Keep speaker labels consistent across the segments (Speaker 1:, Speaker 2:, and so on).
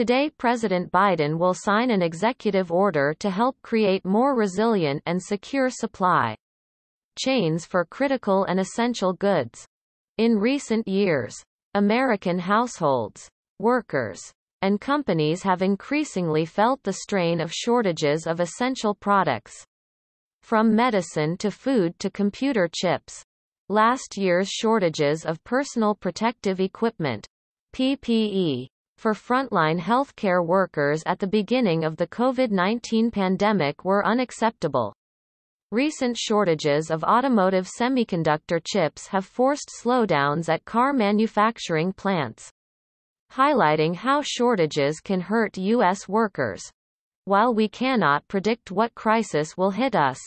Speaker 1: Today President Biden will sign an executive order to help create more resilient and secure supply chains for critical and essential goods. In recent years, American households, workers, and companies have increasingly felt the strain of shortages of essential products. From medicine to food to computer chips. Last year's shortages of personal protective equipment, PPE, for frontline healthcare workers at the beginning of the COVID-19 pandemic were unacceptable. Recent shortages of automotive semiconductor chips have forced slowdowns at car manufacturing plants, highlighting how shortages can hurt U.S. workers. While we cannot predict what crisis will hit us,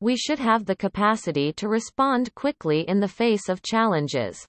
Speaker 1: we should have the capacity to respond quickly in the face of challenges.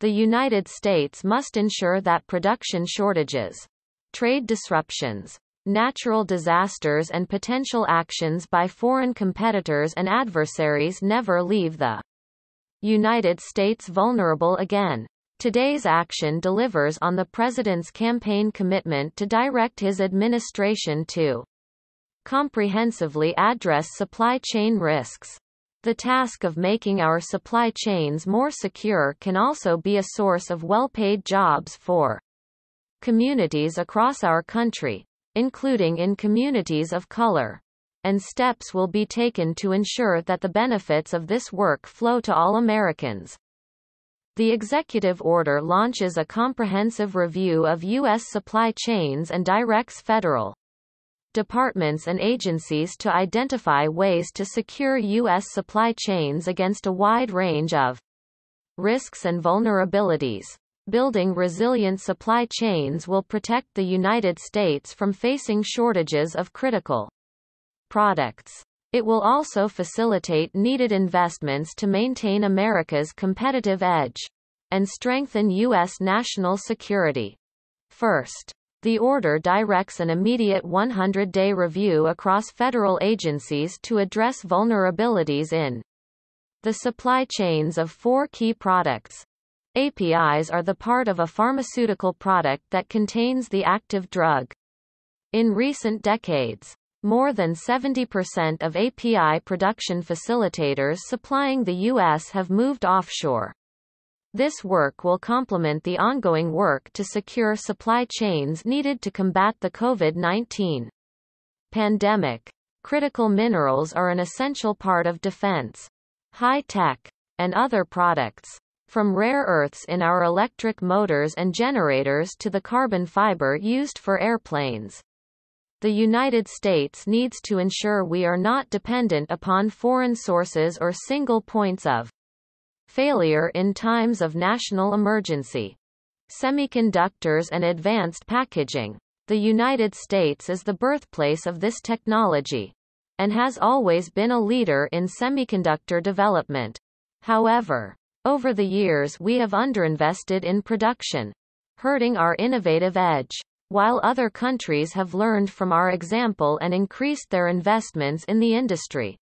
Speaker 1: The United States must ensure that production shortages, trade disruptions, natural disasters and potential actions by foreign competitors and adversaries never leave the United States vulnerable again. Today's action delivers on the President's campaign commitment to direct his administration to comprehensively address supply chain risks. The task of making our supply chains more secure can also be a source of well-paid jobs for communities across our country, including in communities of color. And steps will be taken to ensure that the benefits of this work flow to all Americans. The executive order launches a comprehensive review of U.S. supply chains and directs federal departments and agencies to identify ways to secure U.S. supply chains against a wide range of risks and vulnerabilities. Building resilient supply chains will protect the United States from facing shortages of critical products. It will also facilitate needed investments to maintain America's competitive edge and strengthen U.S. national security. First, the order directs an immediate 100-day review across federal agencies to address vulnerabilities in the supply chains of four key products. APIs are the part of a pharmaceutical product that contains the active drug. In recent decades, more than 70% of API production facilitators supplying the U.S. have moved offshore. This work will complement the ongoing work to secure supply chains needed to combat the COVID-19 pandemic. Critical minerals are an essential part of defense, high tech, and other products. From rare earths in our electric motors and generators to the carbon fiber used for airplanes. The United States needs to ensure we are not dependent upon foreign sources or single points of failure in times of national emergency. Semiconductors and advanced packaging. The United States is the birthplace of this technology and has always been a leader in semiconductor development. However, over the years we have underinvested in production, hurting our innovative edge. While other countries have learned from our example and increased their investments in the industry,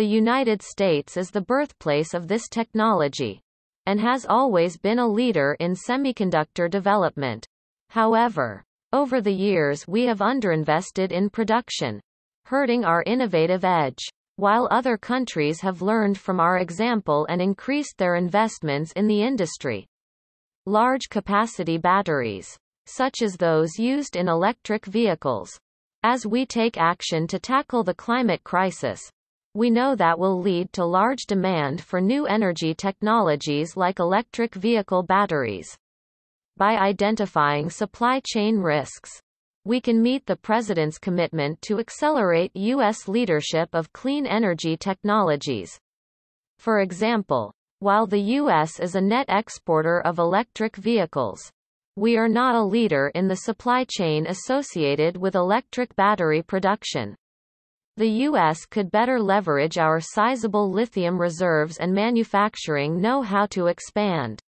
Speaker 1: the United States is the birthplace of this technology and has always been a leader in semiconductor development. However, over the years we have underinvested in production, hurting our innovative edge, while other countries have learned from our example and increased their investments in the industry. Large capacity batteries, such as those used in electric vehicles. As we take action to tackle the climate crisis, we know that will lead to large demand for new energy technologies like electric vehicle batteries. By identifying supply chain risks, we can meet the President's commitment to accelerate U.S. leadership of clean energy technologies. For example, while the U.S. is a net exporter of electric vehicles, we are not a leader in the supply chain associated with electric battery production the U.S. could better leverage our sizable lithium reserves and manufacturing know-how to expand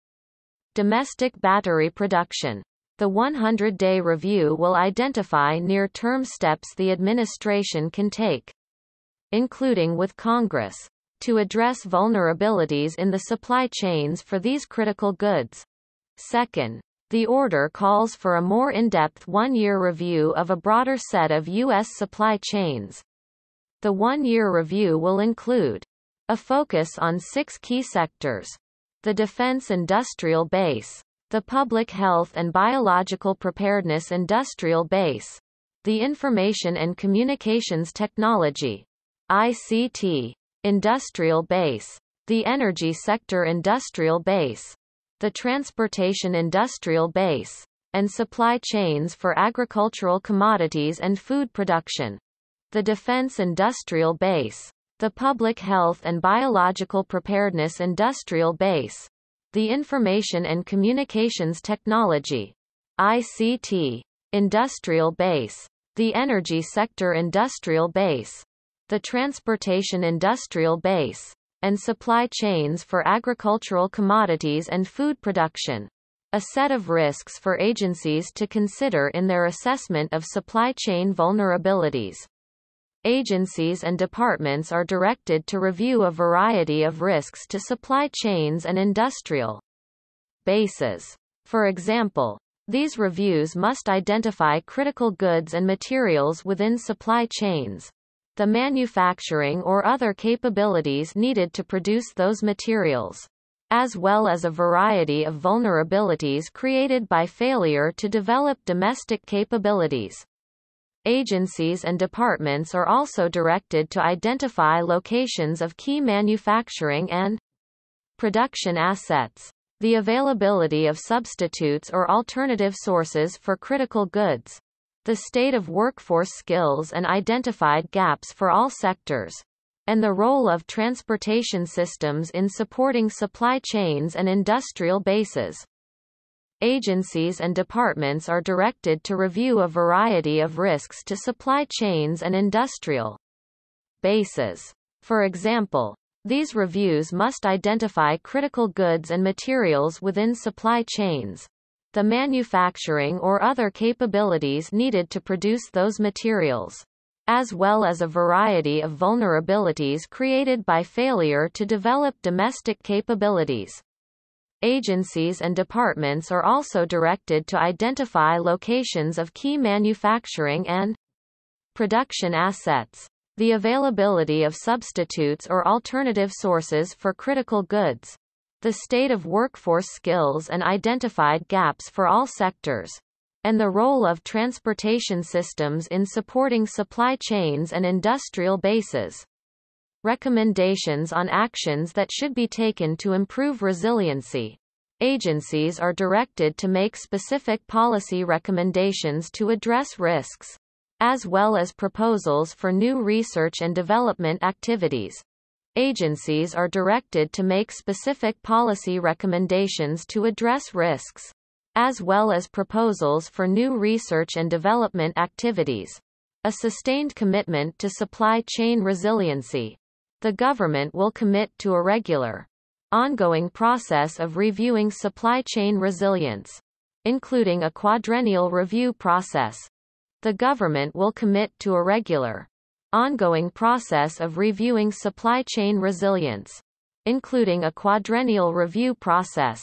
Speaker 1: domestic battery production. The 100-day review will identify near-term steps the administration can take, including with Congress, to address vulnerabilities in the supply chains for these critical goods. Second, the order calls for a more in-depth one-year review of a broader set of U.S. supply chains, the one-year review will include a focus on six key sectors. The defense industrial base. The public health and biological preparedness industrial base. The information and communications technology. ICT. Industrial base. The energy sector industrial base. The transportation industrial base. And supply chains for agricultural commodities and food production the defense industrial base, the public health and biological preparedness industrial base, the information and communications technology, ICT, industrial base, the energy sector industrial base, the transportation industrial base, and supply chains for agricultural commodities and food production. A set of risks for agencies to consider in their assessment of supply chain vulnerabilities agencies and departments are directed to review a variety of risks to supply chains and industrial bases. For example, these reviews must identify critical goods and materials within supply chains, the manufacturing or other capabilities needed to produce those materials, as well as a variety of vulnerabilities created by failure to develop domestic capabilities agencies and departments are also directed to identify locations of key manufacturing and production assets. The availability of substitutes or alternative sources for critical goods. The state of workforce skills and identified gaps for all sectors. And the role of transportation systems in supporting supply chains and industrial bases agencies and departments are directed to review a variety of risks to supply chains and industrial bases. For example, these reviews must identify critical goods and materials within supply chains, the manufacturing or other capabilities needed to produce those materials, as well as a variety of vulnerabilities created by failure to develop domestic capabilities agencies and departments are also directed to identify locations of key manufacturing and production assets. The availability of substitutes or alternative sources for critical goods. The state of workforce skills and identified gaps for all sectors. And the role of transportation systems in supporting supply chains and industrial bases recommendations on actions that should be taken to improve resiliency. Agencies are directed to make specific policy recommendations to address risks, as well as proposals for new research and development activities. Agencies are directed to make specific policy recommendations to address risks, as well as proposals for new research and development activities. A sustained commitment to supply chain resiliency the government will commit to a regular, ongoing process of reviewing supply chain resilience, including a quadrennial review process. The government will commit to a regular, ongoing process of reviewing supply chain resilience, including a quadrennial review process,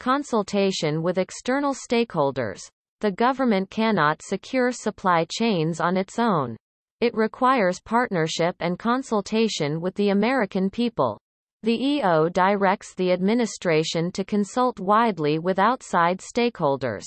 Speaker 1: consultation with external stakeholders. The government cannot secure supply chains on its own. It requires partnership and consultation with the American people. The EO directs the administration to consult widely with outside stakeholders,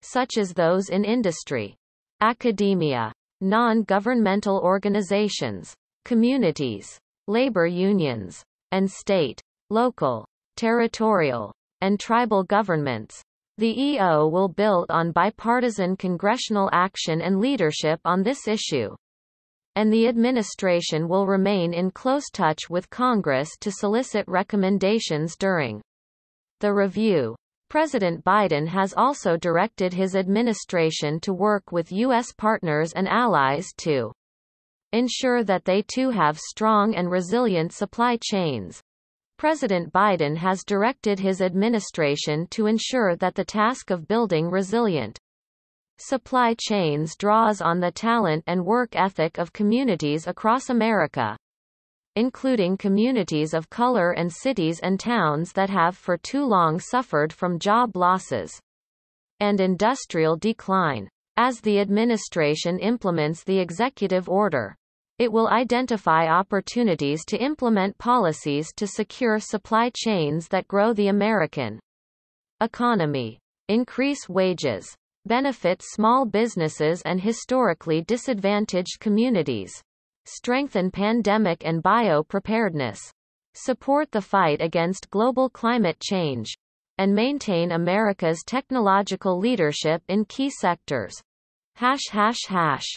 Speaker 1: such as those in industry, academia, non-governmental organizations, communities, labor unions, and state, local, territorial, and tribal governments. The EO will build on bipartisan congressional action and leadership on this issue and the administration will remain in close touch with Congress to solicit recommendations during the review. President Biden has also directed his administration to work with U.S. partners and allies to ensure that they too have strong and resilient supply chains. President Biden has directed his administration to ensure that the task of building resilient Supply Chains draws on the talent and work ethic of communities across America including communities of color and cities and towns that have for too long suffered from job losses and industrial decline. As the administration implements the executive order, it will identify opportunities to implement policies to secure supply chains that grow the American economy, increase wages, benefit small businesses and historically disadvantaged communities, strengthen pandemic and bio-preparedness, support the fight against global climate change, and maintain America's technological leadership in key sectors. Hash hash hash.